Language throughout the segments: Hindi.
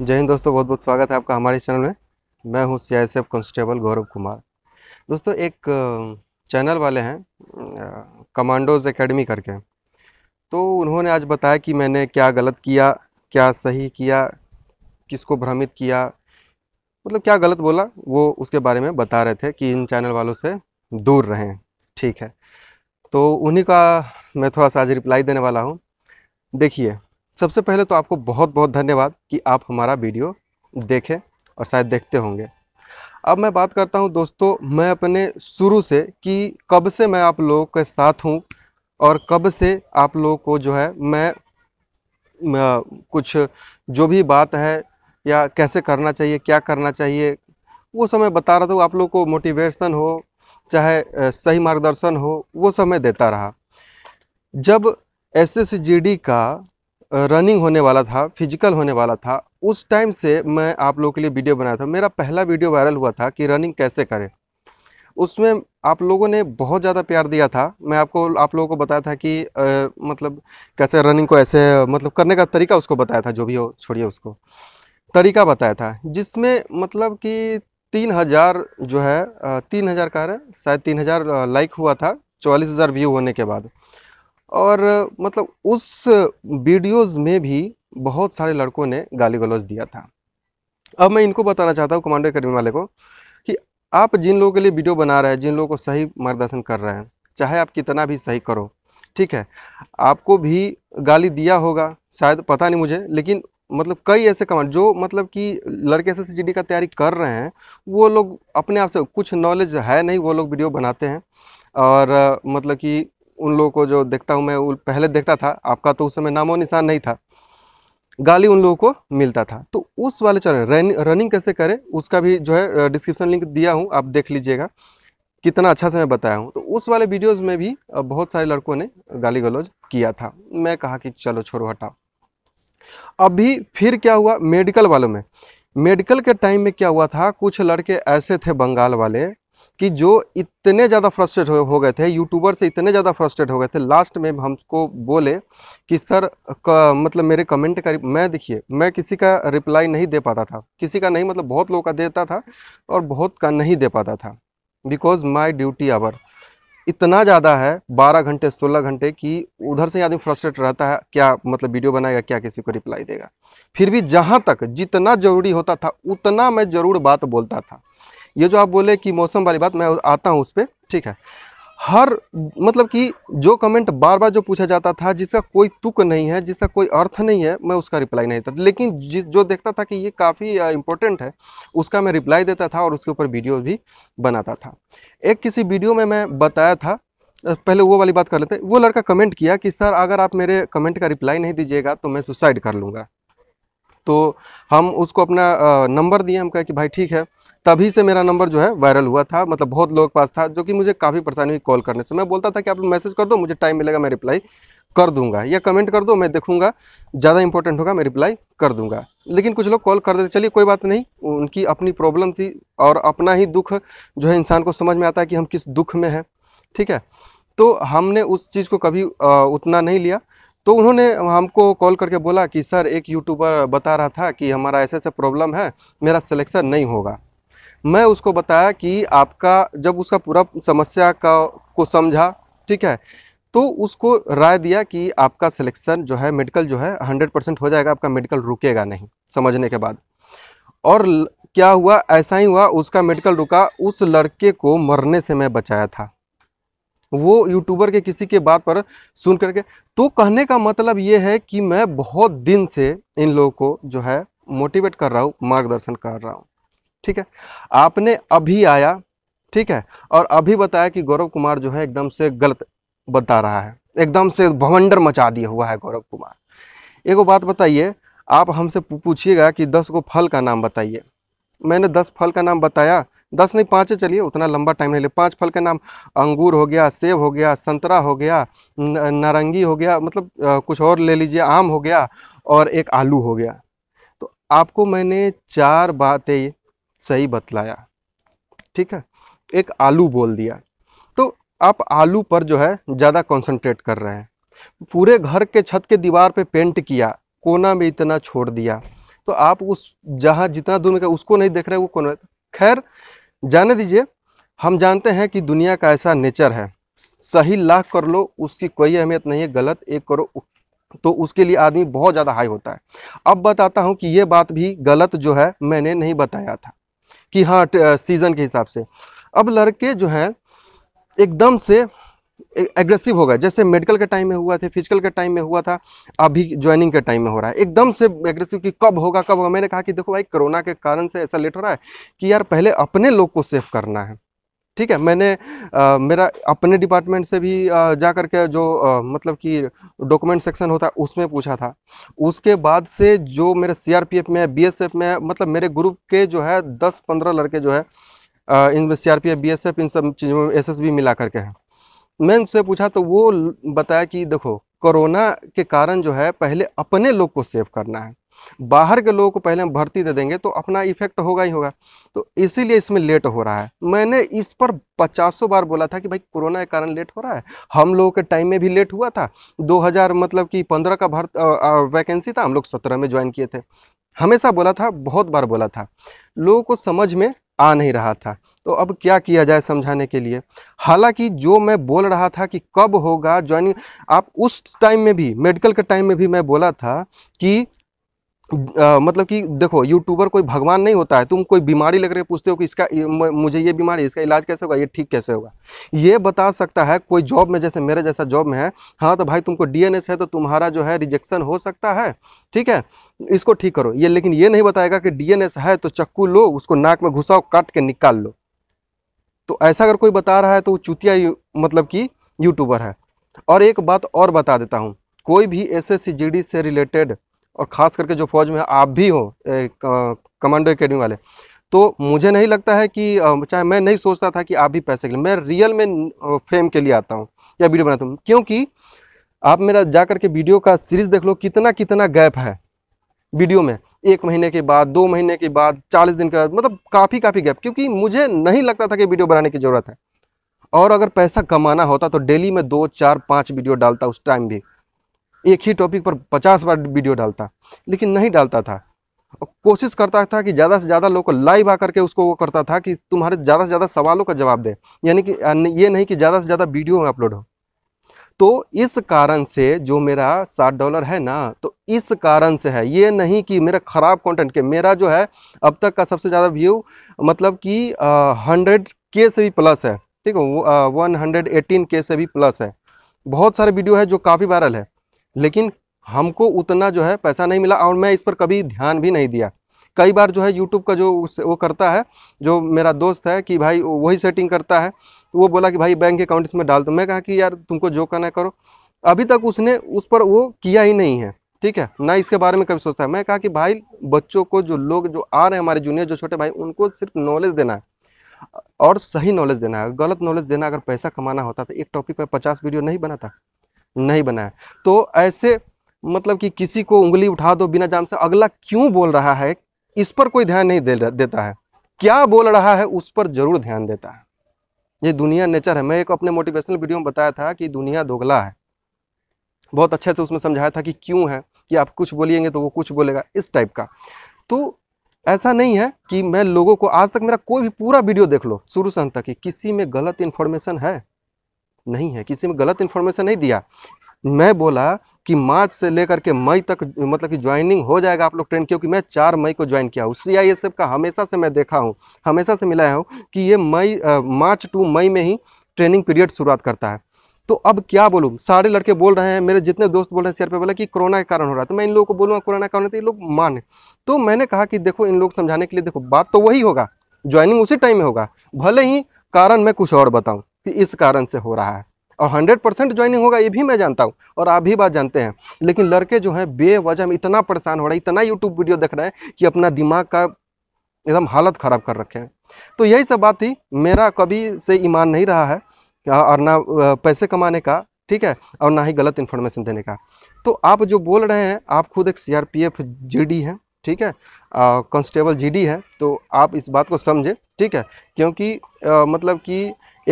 जय हिंद दोस्तों बहुत बहुत स्वागत है आपका हमारे चैनल में मैं हूं आई कांस्टेबल गौरव कुमार दोस्तों एक चैनल वाले हैं कमांडोज एकेडमी करके तो उन्होंने आज बताया कि मैंने क्या गलत किया क्या सही किया किसको भ्रमित किया मतलब क्या गलत बोला वो उसके बारे में बता रहे थे कि इन चैनल वालों से दूर रहें ठीक है तो उन्हीं का मैं थोड़ा सा आज रिप्लाई देने वाला हूँ देखिए सबसे पहले तो आपको बहुत बहुत धन्यवाद कि आप हमारा वीडियो देखें और शायद देखते होंगे अब मैं बात करता हूं दोस्तों मैं अपने शुरू से कि कब से मैं आप लोगों के साथ हूं और कब से आप लोगों को जो है मैं, मैं कुछ जो भी बात है या कैसे करना चाहिए क्या करना चाहिए वो समय बता रहा था आप लोग को मोटिवेशन हो चाहे सही मार्गदर्शन हो वो समय देता रहा जब एस का रनिंग होने वाला था फिजिकल होने वाला था उस टाइम से मैं आप लोगों के लिए वीडियो बनाया था मेरा पहला वीडियो वायरल हुआ था कि रनिंग कैसे करें उसमें आप लोगों ने बहुत ज़्यादा प्यार दिया था मैं आपको आप लोगों को बताया था कि आ, मतलब कैसे रनिंग को ऐसे मतलब करने का तरीका उसको बताया था जो भी हो छोड़िए उसको तरीका बताया था जिसमें मतलब कि तीन हज़ार जो है तीन हज़ार का शायद तीन हज़ार लाइक हुआ था चौवालीस हज़ार व्यू होने के बाद और मतलब उस वीडियोस में भी बहुत सारे लड़कों ने गाली गलौज दिया था अब मैं इनको बताना चाहता हूँ कमांडो अकेडमी वाले को कि आप जिन लोगों के लिए वीडियो बना रहे हैं जिन लोगों को सही मार्गदर्शन कर रहे हैं चाहे आप कितना भी सही करो ठीक है आपको भी गाली दिया होगा शायद पता नहीं मुझे लेकिन मतलब कई ऐसे कमांड जो मतलब कि लड़के से सी का तैयारी कर रहे हैं वो लोग अपने आप से कुछ नॉलेज है नहीं वो लोग वीडियो बनाते हैं और मतलब कि उन लोगों को जो देखता हूँ मैं पहले देखता था आपका तो उस समय नामो निशान नहीं था गाली उन लोगों को मिलता था तो उस वाले चैनल रन, रनिंग कैसे करें उसका भी जो है डिस्क्रिप्शन लिंक दिया हूँ आप देख लीजिएगा कितना अच्छा से मैं बताया हूँ तो उस वाले वीडियोस में भी बहुत सारे लड़कों ने गाली गलौज किया था मैं कहा कि चलो छोड़ो हटाओ अभी फिर क्या हुआ मेडिकल वालों में मेडिकल के टाइम में क्या हुआ था कुछ लड़के ऐसे थे बंगाल वाले कि जो इतने ज़्यादा फ्रस्ट्रेट हो, हो गए थे यूट्यूबर से इतने ज़्यादा फ्रस्ट्रेट हो गए थे लास्ट में हमको बोले कि सर मतलब मेरे कमेंट का मैं देखिए मैं किसी का रिप्लाई नहीं दे पाता था किसी का नहीं मतलब बहुत लोगों का देता था और बहुत का नहीं दे पाता था बिकॉज माई ड्यूटी आवर इतना ज़्यादा है 12 घंटे 16 घंटे कि उधर से आदमी फ्रस्ट्रेट रहता है क्या मतलब वीडियो बनाएगा क्या किसी को रिप्लाई देगा फिर भी जहाँ तक जितना ज़रूरी होता था उतना मैं ज़रूर बात बोलता था ये जो आप बोले कि मौसम वाली बात मैं आता हूँ उस पर ठीक है हर मतलब कि जो कमेंट बार बार जो पूछा जाता था जिसका कोई तुक नहीं है जिसका कोई अर्थ नहीं है मैं उसका रिप्लाई नहीं देता लेकिन जो देखता था कि ये काफ़ी इम्पोर्टेंट है उसका मैं रिप्लाई देता था और उसके ऊपर वीडियो भी बनाता था एक किसी वीडियो में मैं बताया था पहले वो वाली बात कर लेते वो लड़का कमेंट किया कि सर अगर आप मेरे कमेंट का रिप्लाई नहीं दीजिएगा तो मैं सुसाइड कर लूँगा तो हम उसको अपना नंबर दिए हम कहे कि भाई ठीक है तभी से मेरा नंबर जो है वायरल हुआ था मतलब बहुत लोग पास था जो कि मुझे काफ़ी परेशानी हुई कॉल करने से मैं बोलता था कि आप मैसेज कर दो मुझे टाइम मिलेगा मैं रिप्लाई कर दूंगा या कमेंट कर दो मैं देखूंगा ज़्यादा इंपॉर्टेंट होगा मैं रिप्लाई कर दूंगा लेकिन कुछ लोग कॉल कर देते चलिए कोई बात नहीं उनकी अपनी प्रॉब्लम थी और अपना ही दुख जो है इंसान को समझ में आता है कि हम किस दुख में हैं ठीक है तो हमने उस चीज़ को कभी उतना नहीं लिया तो उन्होंने हमको कॉल करके बोला कि सर एक यूट्यूबर बता रहा था कि हमारा ऐसे ऐसे प्रॉब्लम है मेरा सिलेक्शन नहीं होगा मैं उसको बताया कि आपका जब उसका पूरा समस्या का को समझा ठीक है तो उसको राय दिया कि आपका सिलेक्शन जो है मेडिकल जो है 100 परसेंट हो जाएगा आपका मेडिकल रुकेगा नहीं समझने के बाद और क्या हुआ ऐसा ही हुआ उसका मेडिकल रुका उस लड़के को मरने से मैं बचाया था वो यूट्यूबर के किसी के बात पर सुन करके तो कहने का मतलब ये है कि मैं बहुत दिन से इन लोगों को जो है मोटिवेट कर रहा हूँ मार्गदर्शन कर रहा हूँ ठीक है आपने अभी आया ठीक है और अभी बताया कि गौरव कुमार जो है एकदम से गलत बता रहा है एकदम से भवंडर मचा दिया हुआ है गौरव कुमार वो बात बताइए आप हमसे पूछिएगा कि दस को फल का नाम बताइए मैंने दस फल का नाम बताया दस नहीं पाँच चलिए उतना लंबा टाइम नहीं ले पाँच फल का नाम अंगूर हो गया सेब हो गया संतरा हो गया नारंगी हो गया मतलब कुछ और ले लीजिए आम हो गया और एक आलू हो गया तो आपको मैंने चार बातें सही बतलाया ठीक है एक आलू बोल दिया तो आप आलू पर जो है ज़्यादा कंसंट्रेट कर रहे हैं पूरे घर के छत के दीवार पे पेंट किया कोना में इतना छोड़ दिया तो आप उस जहाँ जितना दूर में उसको नहीं देख रहे वो कोना खैर जाने दीजिए हम जानते हैं कि दुनिया का ऐसा नेचर है सही लाख कर लो उसकी कोई अहमियत नहीं है गलत एक करो तो उसके लिए आदमी बहुत ज़्यादा हाई होता है अब बताता हूँ कि ये बात भी गलत जो है मैंने नहीं बताया था कि हाँ सीज़न के हिसाब से अब लड़के जो हैं एकदम से एग्रेसिव हो गए जैसे मेडिकल के टाइम में हुआ थे फिजिकल के टाइम में हुआ था अभी ज्वाइनिंग के टाइम में हो रहा है एकदम से एग्रेसिव कि कब होगा कब होगा मैंने कहा कि देखो भाई कोरोना के कारण से ऐसा लेट हो रहा है कि यार पहले अपने लोग को सेफ करना है ठीक है मैंने आ, मेरा अपने डिपार्टमेंट से भी आ, जा करके के जो आ, मतलब कि डॉक्यूमेंट सेक्शन होता है उसमें पूछा था उसके बाद से जो मेरे सीआरपीएफ में है बीएसएफ में है मतलब मेरे ग्रुप के जो है दस पंद्रह लड़के जो है आ, इन सीआरपीएफ बीएसएफ इन सब चीज़ों में एस मिला करके हैं मैं उनसे पूछा तो वो बताया कि देखो कोरोना के कारण जो है पहले अपने लोग को सेव करना है बाहर के लोगों को पहले हम भर्ती दे देंगे तो अपना इफेक्ट होगा ही होगा तो इसीलिए इसमें लेट हो रहा है मैंने इस पर पचासों बार बोला था कि भाई कोरोना के कारण लेट हो रहा है हम लोगों के टाइम में भी लेट हुआ था 2000 मतलब कि 15 का भर्त वैकेंसी था हम लोग 17 में ज्वाइन किए थे हमेशा बोला था बहुत बार बोला था लोगों को समझ में आ नहीं रहा था तो अब क्या किया जाए समझाने के लिए हालांकि जो मैं बोल रहा था कि कब होगा ज्वाइनिंग आप उस टाइम में भी मेडिकल के टाइम में भी मैं बोला था कि आ, मतलब कि देखो यूट्यूबर कोई भगवान नहीं होता है तुम कोई बीमारी लग रही पूछते हो कि इसका मुझे ये बीमारी इसका इलाज कैसे होगा ये ठीक कैसे होगा ये बता सकता है कोई जॉब में जैसे मेरे जैसा जॉब में है हाँ तो भाई तुमको डीएनएस है तो तुम्हारा जो है रिजेक्शन हो सकता है ठीक है इसको ठीक करो ये लेकिन ये नहीं बताएगा कि डी है तो चक्कू लो उसको नाक में घुसाओ काट के निकाल लो तो ऐसा अगर कोई बता रहा है तो वो चुतिया मतलब कि यूट्यूबर है और एक बात और बता देता हूँ कोई भी एस एस से रिलेटेड और ख़ास करके जो फौज में आप भी हो कमांडो एकेडमी वाले तो मुझे नहीं लगता है कि चाहे मैं नहीं सोचता था कि आप भी पैसे के लिए मैं रियल में फेम के लिए आता हूँ या वीडियो बनाता हूँ क्योंकि आप मेरा जा करके वीडियो का सीरीज़ देख लो कितना कितना गैप है वीडियो में एक महीने के बाद दो महीने के बाद चालीस दिन के बाद मतलब काफ़ी काफ़ी गैप क्योंकि मुझे नहीं लगता था कि वीडियो बनाने की ज़रूरत है और अगर पैसा कमाना होता तो डेली में दो चार पाँच वीडियो डालता उस टाइम भी एक ही टॉपिक पर पचास बार वीडियो डालता लेकिन नहीं डालता था कोशिश करता था कि ज़्यादा से ज़्यादा लोग को लाइव आकर के उसको वो करता था कि तुम्हारे ज़्यादा से ज़्यादा सवालों का जवाब दे यानी कि ये नहीं कि ज़्यादा से ज़्यादा वीडियो में अपलोड हो तो इस कारण से जो मेरा साठ डॉलर है ना तो इस कारण से है ये नहीं कि मेरा ख़राब कंटेंट के मेरा जो है अब तक का सबसे ज़्यादा व्यू मतलब कि हंड्रेड के से भी प्लस है ठीक है वन हंड्रेड एटीन के से भी प्लस है बहुत सारे वीडियो है जो काफ़ी वायरल है लेकिन हमको उतना जो है पैसा नहीं मिला और मैं इस पर कभी ध्यान भी नहीं दिया कई बार जो है यूट्यूब का जो वो करता है जो मेरा दोस्त है कि भाई वही सेटिंग करता है तो वो बोला कि भाई बैंक अकाउंट इसमें डाल दो मैं कहा कि यार तुमको जो करना करो अभी तक उसने उस पर वो किया ही नहीं है ठीक है ना इसके बारे में कभी सोचता है मैं कहा कि भाई बच्चों को जो लोग जो आ रहे हैं हमारे जूनियर जो छोटे भाई उनको सिर्फ नॉलेज देना है और सही नॉलेज देना है गलत नॉलेज देना अगर पैसा कमाना होता तो एक टॉपिक पर पचास वीडियो नहीं बनाता नहीं बनाए तो ऐसे मतलब कि किसी को उंगली उठा दो बिना जाम से अगला क्यों बोल रहा है इस पर कोई ध्यान नहीं दे देता है क्या बोल रहा है उस पर ज़रूर ध्यान देता है ये दुनिया नेचर है मैं एक अपने मोटिवेशनल वीडियो में बताया था कि दुनिया दोगला है बहुत अच्छे से उसमें समझाया था कि क्यों है कि आप कुछ बोलिएंगे तो वो कुछ बोलेगा इस टाइप का तो ऐसा नहीं है कि मैं लोगों को आज तक मेरा कोई भी पूरा वीडियो देख लो शुरू से अंत तक कि किसी में गलत इन्फॉर्मेशन है नहीं है किसी में गलत इन्फॉर्मेशन नहीं दिया मैं बोला कि मार्च से लेकर के मई तक मतलब कि ज्वाइनिंग हो जाएगा आप लोग ट्रेन क्योंकि मैं चार मई को ज्वाइन किया हूँ सी आई एस एफ का हमेशा से मैं देखा हूँ हमेशा से मिलाया हूँ कि ये मई मार्च टू मई में ही ट्रेनिंग पीरियड शुरुआत करता है तो अब क्या बोलूँ सारे लड़के बोल रहे हैं मेरे जितने दोस्त बोल रहे हैं शेयर पे बोला कि कोरोना के कारण हो रहा है तो मैं इन लोगों को बोलूँगा हाँ, कोरोना के कारण तो ये लोग माने तो मैंने कहा कि देखो इन लोग समझाने के लिए देखो बात तो वही होगा ज्वाइनिंग उसी टाइम में होगा भले ही कारण मैं कुछ और बताऊँ कि इस कारण से हो रहा है और 100 परसेंट ज्वाइनिंग होगा ये भी मैं जानता हूँ और आप भी बात जानते हैं लेकिन लड़के जो हैं बेवजह में इतना परेशान हो रहा है इतना यूट्यूब वीडियो देख रहे हैं कि अपना दिमाग का एकदम हालत ख़राब कर रखे हैं तो यही सब बात थी मेरा कभी से ईमान नहीं रहा है और ना पैसे कमाने का ठीक है और ना ही गलत इन्फॉर्मेशन देने का तो आप जो बोल रहे हैं आप खुद एक C R P F G D हैं ठीक है कॉन्स्टेबल जी डी है तो आप इस बात को समझें ठीक है क्योंकि आ, मतलब कि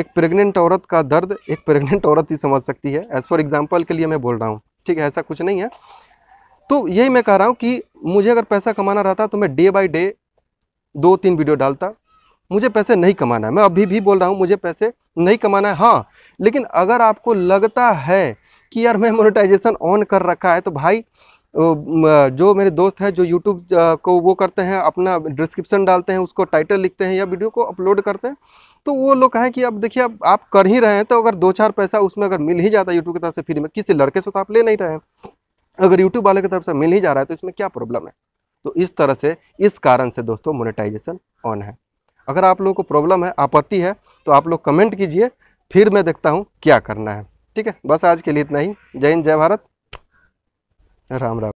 एक प्रेग्नेंट औरत का दर्द एक प्रेग्नेंट औरत ही समझ सकती है एज़ फॉर एग्ज़ाम्पल के लिए मैं बोल रहा हूँ ठीक है ऐसा कुछ नहीं है तो यही मैं कह रहा हूँ कि मुझे अगर पैसा कमाना रहता तो मैं डे बाई डे दो तीन वीडियो डालता मुझे पैसे नहीं कमाना है मैं अभी भी बोल रहा हूँ मुझे पैसे नहीं कमाना है हाँ लेकिन अगर आपको लगता है कि यार मैं मोनेटाइजेशन ऑन कर रखा है तो भाई जो मेरे दोस्त हैं जो यूट्यूब को वो करते हैं अपना डिस्क्रिप्शन डालते हैं उसको टाइटल लिखते हैं या वीडियो को अपलोड करते हैं तो वो लोग कहें कि अब देखिए अब आप कर ही रहे हैं तो अगर दो चार पैसा उसमें अगर मिल ही जाता है यूट्यूब की तरफ से फ्री में किसी लड़के से तो आप ले नहीं रहे हैं अगर यूट्यूब वाले की तरफ से मिल ही जा रहा है तो इसमें क्या प्रॉब्लम है तो इस तरह से इस कारण से दोस्तों मोनेटाइजेशन ऑन है अगर आप लोगों को प्रॉब्लम है आपत्ति है तो आप लोग कमेंट कीजिए फिर मैं देखता हूँ क्या करना है ठीक है बस आज के लिए इतना ही जय हिंद जय भारत En